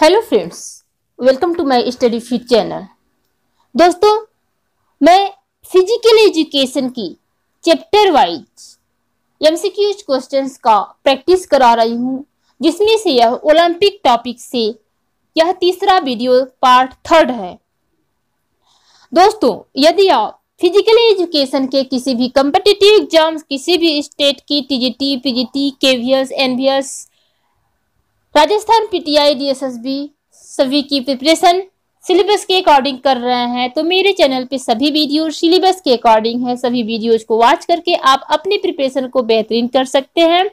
hello friends welcome to my study feed channel दोस्तों मैं physical education की chapter wise MCQs questions का practice करा रही हूँ जिसमें से यह ओलंपिक टॉपिक से यह तीसरा वीडियो पार्ट थर्ड है दोस्तों यदि आप फिजिकल एजुकेशन के किसी भी कम्पिटिटिव एग्जाम्स किसी भी स्टेट की TGT PGT KVS NVS Rajasthan PTI DSSB सभी की प्रिपरेशन सिलेबस के अकॉर्डिंग कर रहे हैं तो मेरे चैनल पे सभी वीडियो सिलेबस के अकॉर्डिंग है सभी वीडियोज को वॉच करके आप अपनी प्रिपरेशन को बेहतरीन कर सकते हैं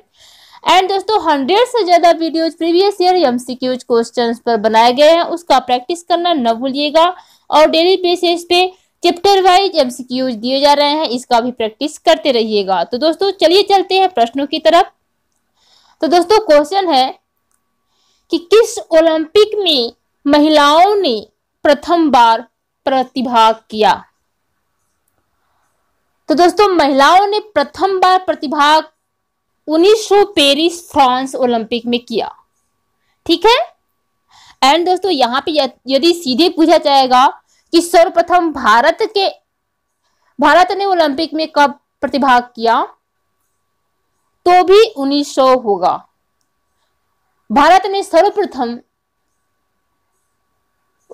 एंड दोस्तों हंड्रेड से ज़्यादा videos previous year M C Qs question पर बनाए गए हैं उसका प्रैक्टिस करना न भूलिएगा और डेली बेसिस पे chapter wise M C Qs दिए जा रहे हैं इसका भी प्रैक्टिस करते रहिएगा तो दोस्तों चलिए चलते हैं प्रश्नों की तरफ तो दोस्तों क्वेश्चन है कि किस ओलंपिक में महिलाओं ने प्रथम बार प्रतिभाग किया तो दोस्तों महिलाओं ने प्रथम बार प्रतिभाग 1900 पेरिस फ्रांस ओलंपिक में किया ठीक है एंड दोस्तों यहां पे यदि सीधे पूछा जाएगा कि सर्वप्रथम भारत के भारत ने ओलंपिक में कब प्रतिभाग किया तो भी 1900 होगा भारत में सर्वप्रथम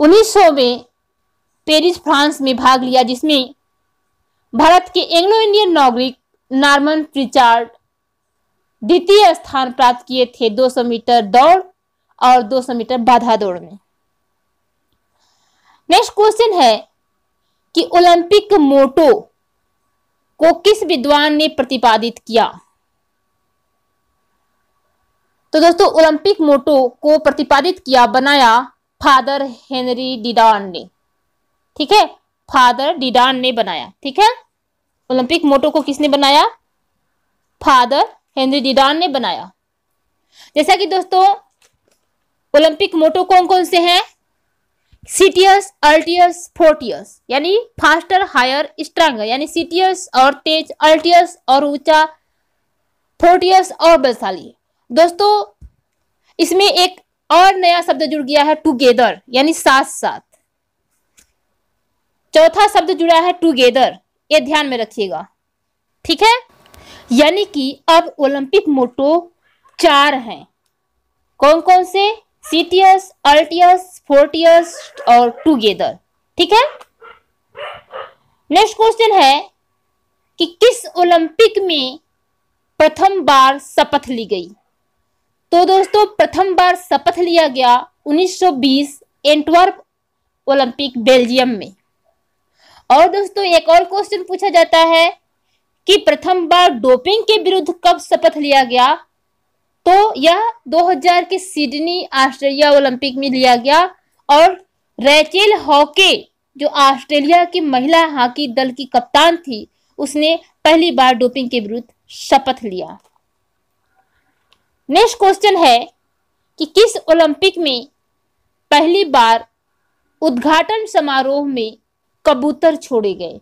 1900 में पेरिस फ्रांस में भाग लिया जिसमें भारत के एंग्लो इंडियन नागरिक नॉर्मन प्रिचार्ड द्वितीय स्थान प्राप्त किए थे 200 मीटर दौड़ और 200 मीटर बाधा दौड़ में नेक्स्ट क्वेश्चन है कि ओलंपिक मोटो को किस विद्वान ने प्रतिपादित किया तो दोस्तों ओलंपिक मोटो को प्रतिपादित किया बनाया फादर हेनरी डिडान ने ठीक है फादर डिडान ने बनाया ठीक है ओलंपिक मोटो को किसने बनाया फादर हेनरी डिडान ने बनाया जैसा कि दोस्तों ओलंपिक मोटो कौन कौन से हैं सीटियस अल्टियस फोर्टियस यानी फास्टर हायर स्ट्रांगर यानी सीटियस और तेज अल्टियस और ऊंचा फोर्टियस और बलशाली दोस्तों इसमें एक और नया शब्द जुड़ गया है टूगेदर यानी साथ साथ चौथा शब्द जुड़ा है टूगेदर ये ध्यान में रखिएगा ठीक है यानी कि अब ओलंपिक मोटो चार हैं कौन कौन से सीटियस अल्टियस फोर्टियस और टूगेदर ठीक है नेक्स्ट क्वेश्चन है कि किस ओलंपिक में प्रथम बार शपथ ली गई तो दोस्तों प्रथम बार शपथ लिया गया 1920 एंटवर्प ओलंपिक बेल्जियम में और दोस्तों एक और क्वेश्चन पूछा जाता है कि प्रथम बार डोपिंग के विरुद्ध कब शपथ लिया गया तो यह 2000 के सिडनी ऑस्ट्रेलिया ओलंपिक में लिया गया और रेचेल हॉके जो ऑस्ट्रेलिया की महिला हॉकी दल की कप्तान थी उसने पहली बार डोपिंग के विरुद्ध शपथ लिया नेक्स्ट क्वेश्चन है कि किस ओलंपिक में पहली बार उद्घाटन समारोह में कबूतर छोड़े गए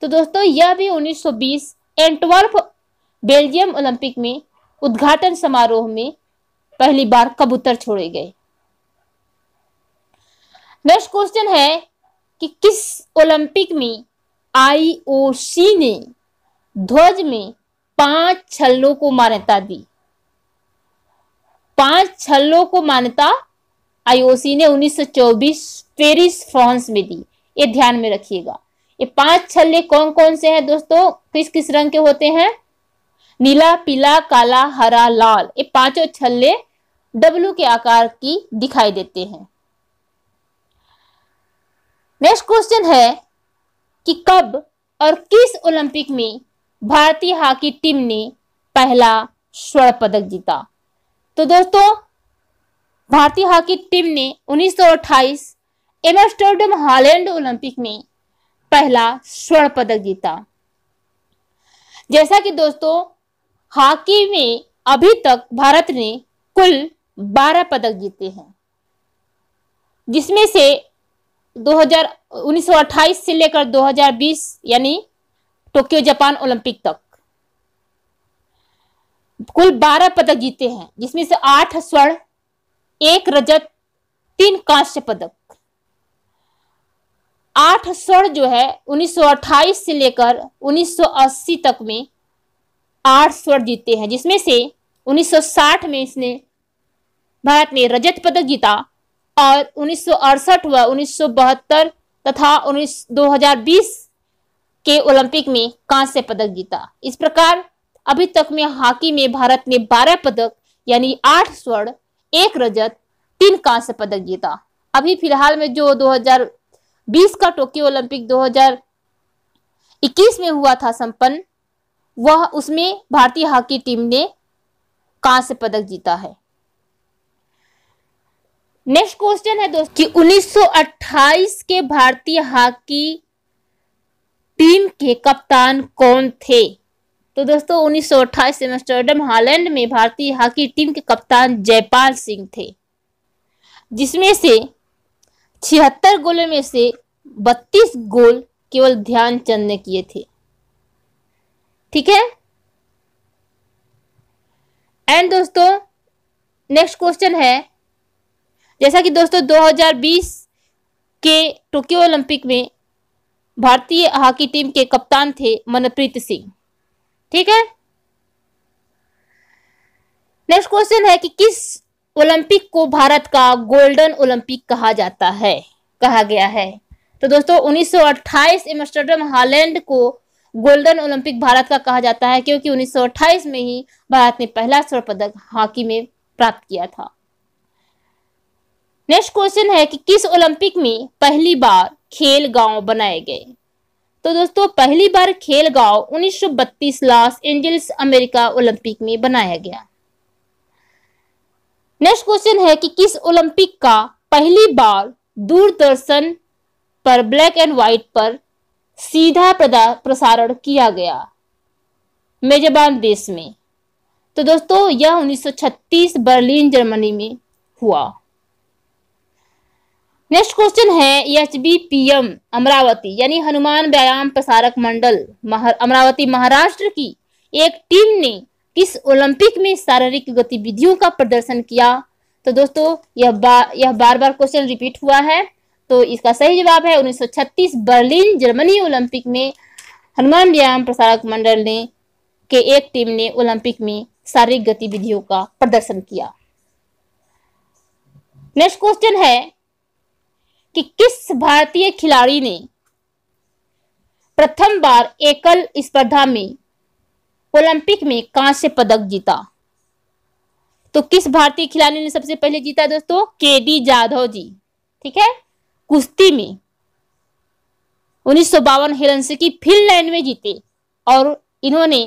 तो दोस्तों यह भी 1920 एंटवर्फ बेल्जियम ओलंपिक में उद्घाटन समारोह में पहली बार कबूतर छोड़े गए नेक्स्ट क्वेश्चन है कि किस ओलंपिक में आईओसी ने ध्वज में पांच छलों को मान्यता दी पांच छलों को मान्यता आईओसी ने 1924 पेरिस फ्रांस में दी ये ध्यान में रखिएगा ये पांच छल्ले कौन कौन से हैं दोस्तों किस किस रंग के होते हैं नीला पीला काला हरा लाल ये पांचों छल्ले डब्लू के आकार की दिखाई देते हैं नेक्स्ट क्वेश्चन है कि कब और किस ओलंपिक में भारतीय हॉकी टीम ने पहला स्वर्ण पदक जीता तो दोस्तों भारतीय हॉकी टीम ने 1928 एमस्टरडम हॉलैंड ओलंपिक में पहला स्वर्ण पदक जीता जैसा कि दोस्तों हॉकी में अभी तक भारत ने कुल 12 पदक जीते हैं जिसमें से 2000 1928 से लेकर 2020 यानी टोक्यो जापान ओलंपिक तक कुल बारह पदक जीते हैं जिसमें से आठ स्वर्ण एक रजत तीन कांस्य पदक आठ स्वर्ण जो है 1928 से लेकर 1980 तक में आठ स्वर्ण जीते हैं जिसमें से 1960 में इसने भारत ने रजत पदक जीता और उन्नीस व उन्नीस तथा उन्नीस के ओलंपिक में कांस्य पदक जीता इस प्रकार अभी तक में हॉकी में भारत ने 12 पदक यानी 8 स्वर्ण एक रजत तीन कांस्य पदक जीता अभी फिलहाल में जो 2020 का टोक्यो ओलंपिक 2021 में हुआ था संपन्न वह उसमें भारतीय हॉकी टीम ने कांस्य पदक जीता है नेक्स्ट क्वेश्चन है दोस्तों कि 1928 के भारतीय हॉकी टीम के कप्तान कौन थे तो दोस्तों उन्नीस सौ अट्ठाईस में एम्स्टर्डम हालैंड में भारतीय हॉकी टीम के कप्तान जयपाल सिंह थे जिसमें से छिहत्तर गोलों में से बत्तीस गोल केवल ध्यानचंद ने किए थे ठीक है एंड दोस्तों नेक्स्ट क्वेश्चन है जैसा कि दोस्तों 2020 के टोक्यो ओलंपिक में भारतीय हॉकी टीम के कप्तान थे मनप्रीत सिंह ठीक है नेक्स्ट क्वेश्चन है कि किस ओलंपिक को भारत का गोल्डन ओलंपिक कहा जाता है कहा गया है तो दोस्तों 1928 एम्स्टर्डम हालैंड को गोल्डन ओलंपिक भारत का कहा जाता है क्योंकि 1928 में ही भारत ने पहला स्वर्ण पदक हॉकी में प्राप्त किया था नेक्स्ट क्वेश्चन है कि किस ओलंपिक में पहली बार खेल गांव बनाए गए तो दोस्तों पहली बार खेल गांव उन्नीस लॉस एंजल्स अमेरिका ओलंपिक में बनाया गया नेक्स्ट क्वेश्चन है कि किस ओलंपिक का पहली बार दूरदर्शन पर ब्लैक एंड व्हाइट पर सीधा प्रसारण किया गया मेजबान देश में तो दोस्तों यह 1936 बर्लिन जर्मनी में हुआ नेक्स्ट क्वेश्चन है H B P M Amravati यानी हनुमान व्यायाम प्रसारक मंडल महर, अमरावती महाराष्ट्र की एक टीम ने किस ओलंपिक में शारीरिक गतिविधियों का प्रदर्शन किया तो दोस्तों यह बा, यह बार बार क्वेश्चन रिपीट हुआ है तो इसका सही जवाब है 1936 बर्लिन जर्मनी ओलंपिक में हनुमान व्यायाम प्रसारक मंडल ने के एक टीम ने ओलंपिक में शारीरिक गतिविधियों का प्रदर्शन किया नेक्स्ट क्वेश्चन है कि किस भारतीय खिलाड़ी ने प्रथम बार एकल स्पर्धा में ओलंपिक में कांस्य पदक जीता तो किस भारतीय खिलाड़ी ने सबसे पहले जीता दोस्तों के डी जाधव जी ठीक है कुश्ती में उन्नीस सौ बावन हिलंस की फिनलैंड में जीते और इन्होंने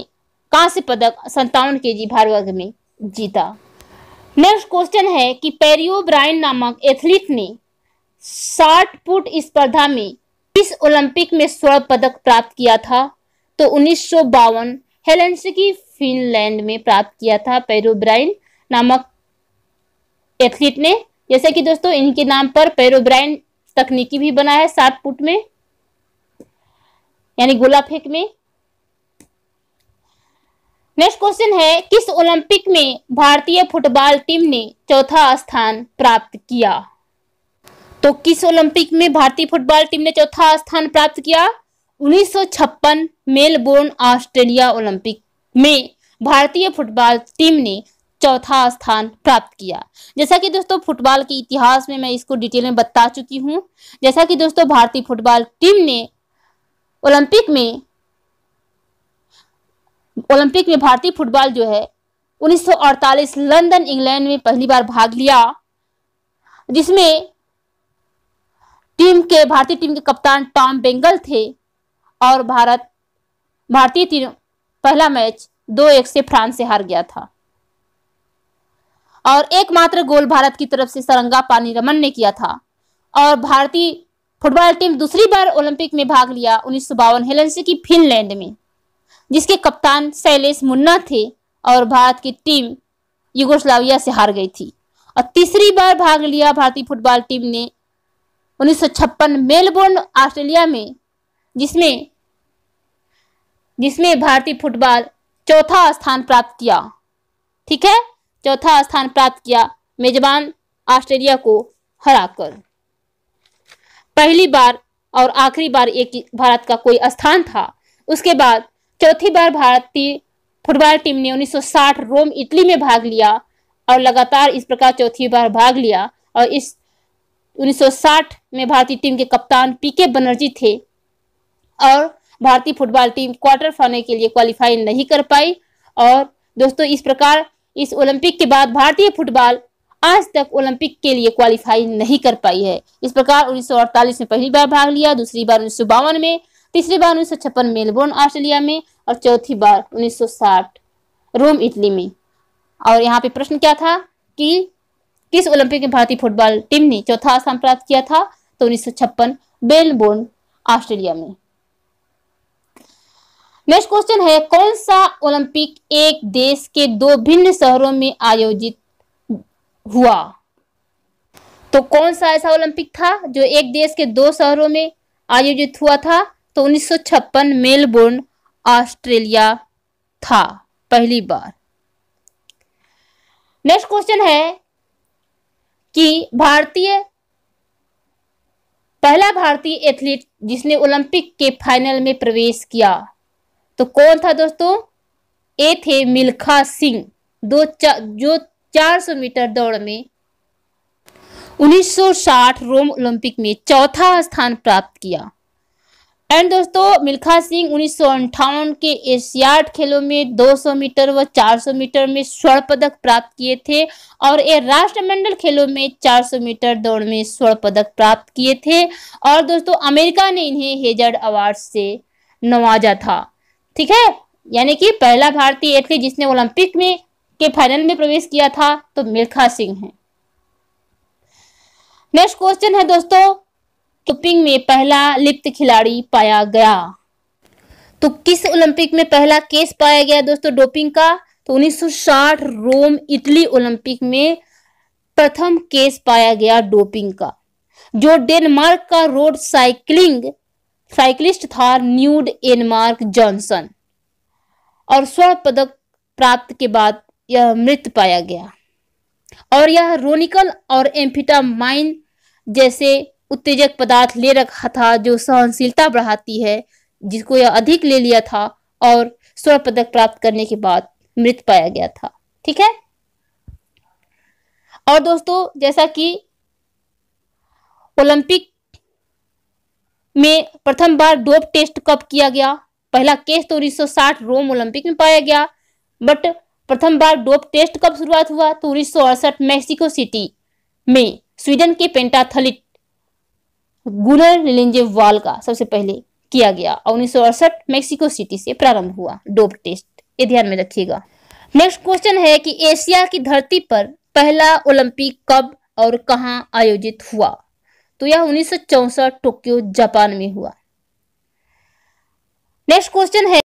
कांस्य पदक संतावन के जी भार वर्ग में जीता नेक्स्ट क्वेश्चन है कि पेरियो ब्राइन नामक एथलीट ने साठ फुट स्पर्धा में इस ओलंपिक में स्वर्ण पदक प्राप्त किया था तो उन्नीस सौ बावन फिनलैंड में प्राप्त किया था पेरोब्राइन नामक एथलीट ने जैसे कि दोस्तों इनके नाम पर पेरोब्राइन तकनीकी भी बना है सात फुट में यानी गोला फेंक में नेक्स्ट क्वेश्चन है किस ओलंपिक में भारतीय फुटबॉल टीम ने चौथा स्थान प्राप्त किया तो किस ओलंपिक में भारतीय फुटबॉल टीम ने चौथा स्थान प्राप्त किया 1956 मेलबोर्न ऑस्ट्रेलिया ओलंपिक में भारतीय फुटबॉल टीम ने चौथा स्थान प्राप्त किया जैसा कि दोस्तों फुटबॉल के इतिहास में मैं इसको डिटेल में बता चुकी हूं जैसा कि दोस्तों भारतीय फुटबॉल टीम ने ओलंपिक में ओलंपिक में भारतीय फुटबॉल जो है 1948 लंदन इंग्लैंड में पहली बार भाग लिया जिसमें टीम के भारतीय टीम के कप्तान टॉम बेंगल थे और भारत भारतीय टीम पहला मैच दो एक से फ्रांस से हार गया था और एकमात्र गोल भारत की तरफ से सरंगा पानी रमन ने किया था और भारतीय फुटबॉल टीम दूसरी बार ओलंपिक में भाग लिया उन्नीस सौ हेलन से की फिनलैंड में जिसके कप्तान शैलेश मुन्ना थे और भारत की टीम युगोस्लाविया से हार गई थी और तीसरी बार भाग लिया भारतीय फुटबॉल टीम ने 1956 मेलबोर्न ऑस्ट्रेलिया में जिसमें जिसमें भारतीय फुटबॉल चौथा स्थान प्राप्त किया ठीक है चौथा स्थान प्राप्त किया मेजबान ऑस्ट्रेलिया को हराकर पहली बार और आखिरी बार एक भारत का कोई स्थान था उसके बाद चौथी बार भारतीय फुटबॉल टीम ने 1960 रोम इटली में भाग लिया और लगातार इस प्रकार चौथी बार भाग लिया और इस 1960 में भारतीय टीम के कप्तान पीके बनर्जी थे और भारतीय फुटबॉल टीम क्वार्टर फाइनल के लिए क्वालिफाई नहीं कर पाई और दोस्तों इस प्रकार इस ओलंपिक के बाद भारतीय फुटबॉल आज तक ओलंपिक के लिए क्वालिफाई नहीं कर पाई है इस प्रकार 1948 में पहली बार भाग लिया दूसरी बार उन्नीस में तीसरी बार उन्नीस मेलबोर्न ऑस्ट्रेलिया में और चौथी बार 1960 रोम इटली में और यहाँ पे प्रश्न क्या था कि किस ओलंपिक में भारतीय फुटबॉल टीम ने चौथा स्थान प्राप्त किया था तो उन्नीस मेलबोर्न ऑस्ट्रेलिया में नेक्स्ट क्वेश्चन है कौन सा ओलंपिक एक देश के दो भिन्न शहरों में आयोजित हुआ तो कौन सा ऐसा ओलंपिक था जो एक देश के दो शहरों में आयोजित हुआ था तो उन्नीस मेलबोर्न ऑस्ट्रेलिया था पहली बार नेक्स्ट क्वेश्चन है कि भारतीय पहला भारतीय एथलीट जिसने ओलंपिक के फाइनल में प्रवेश किया तो कौन था दोस्तों ए थे मिल्खा सिंह दो चा, जो 400 मीटर दौड़ में 1960 रोम ओलंपिक में चौथा स्थान प्राप्त किया एंड दोस्तों मिल्खा सिंह उन्नीस के एशियाड खेलों में 200 मीटर व 400 मीटर में स्वर्ण पदक प्राप्त किए थे और ये राष्ट्रमंडल खेलों में 400 मीटर दौड़ में स्वर्ण पदक प्राप्त किए थे और दोस्तों अमेरिका ने इन्हें हेजर्ड अवार्ड से नवाजा था ठीक है यानी कि पहला भारतीय एथलीट जिसने ओलंपिक में के फाइनल में प्रवेश किया था तो मिल्खा सिंह है नेक्स्ट क्वेश्चन है दोस्तों तुपिंग में पहला लिप्त खिलाड़ी पाया गया तो किस ओलंपिक में पहला केस पाया गया दोस्तों डोपिंग का तो 1960 रोम इटली ओलंपिक में प्रथम केस पाया गया डोपिंग का जो डेनमार्क का रोड साइकिलिंग साइकिलिस्ट था न्यूड एनमार्क जॉनसन और स्वर्ण पदक प्राप्त के बाद यह मृत पाया गया और यह रोनिकल और एम्फिटामाइन जैसे उत्तेजक पदार्थ ले रखा था जो सहनशीलता बढ़ाती है जिसको यह अधिक ले लिया था और स्वर्ण पदक प्राप्त करने के बाद मृत पाया गया था ठीक है और दोस्तों जैसा कि ओलंपिक में प्रथम बार डोप टेस्ट कब किया गया पहला केस तो 1960 रोम ओलंपिक में पाया गया बट प्रथम बार डोप टेस्ट कब शुरुआत हुआ तो उन्नीस मैक्सिको सिटी में स्वीडन के पेंटाथलिट लिलिंजे वाल का सबसे पहले किया गया और उन्नीस मेक्सिको सिटी से प्रारंभ हुआ डोप टेस्ट ये ध्यान में रखिएगा नेक्स्ट क्वेश्चन है कि एशिया की धरती पर पहला ओलंपिक कब और कहा आयोजित हुआ तो यह उन्नीस टोक्यो जापान में हुआ नेक्स्ट क्वेश्चन है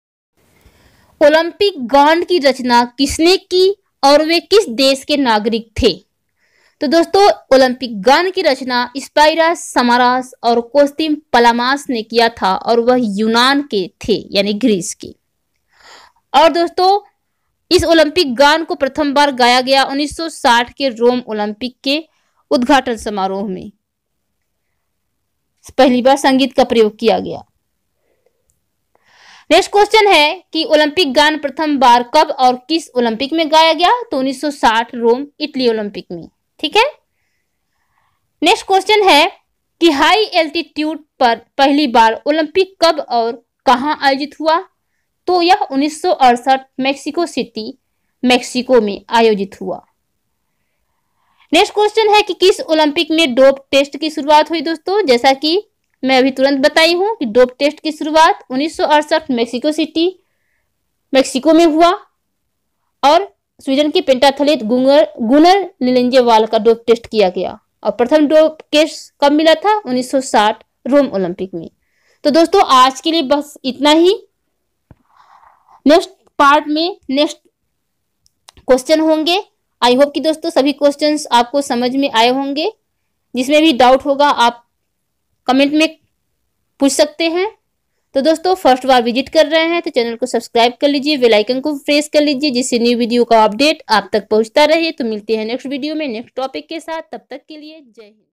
ओलंपिक गांड की रचना किसने की और वे किस देश के नागरिक थे तो दोस्तों ओलंपिक गान की रचना स्पाइरा समारास और कोस्तिम पलामास ने किया था और वह यूनान के थे यानी ग्रीस के और दोस्तों इस ओलंपिक गान को प्रथम बार गाया गया 1960 के रोम ओलंपिक के उद्घाटन समारोह में पहली बार संगीत का प्रयोग किया गया नेक्स्ट क्वेश्चन है कि ओलंपिक गान प्रथम बार कब और किस ओलंपिक में गाया गया तो 1960 रोम इटली ओलंपिक में ठीक है नेक्स्ट क्वेश्चन है कि हाई एल्टीट्यूड पर पहली बार ओलंपिक कब और कहा आयोजित हुआ तो यह उन्नीस मेक्सिको सिटी मेक्सिको में आयोजित हुआ नेक्स्ट क्वेश्चन है कि किस ओलंपिक में डोप टेस्ट की शुरुआत हुई दोस्तों जैसा कि मैं अभी तुरंत बताई हूं कि डोप टेस्ट की शुरुआत उन्नीस मेक्सिको सिटी मेक्सिको में हुआ और स्वीडन की पेंटाथलीट गुनर गुनर लिलेंजेवाल का डोप टेस्ट किया गया और प्रथम डोप केस कब मिला था 1960 रोम ओलंपिक में तो दोस्तों आज के लिए बस इतना ही नेक्स्ट पार्ट में नेक्स्ट क्वेश्चन होंगे आई होप कि दोस्तों सभी क्वेश्चंस आपको समझ में आए होंगे जिसमें भी डाउट होगा आप कमेंट में पूछ सकते हैं तो दोस्तों फर्स्ट बार विजिट कर रहे हैं तो चैनल को सब्सक्राइब कर लीजिए बेल को प्रेस कर लीजिए जिससे न्यू वीडियो का अपडेट आप तक पहुंचता रहे तो मिलते हैं नेक्स्ट वीडियो में नेक्स्ट टॉपिक के साथ तब तक के लिए जय हिंद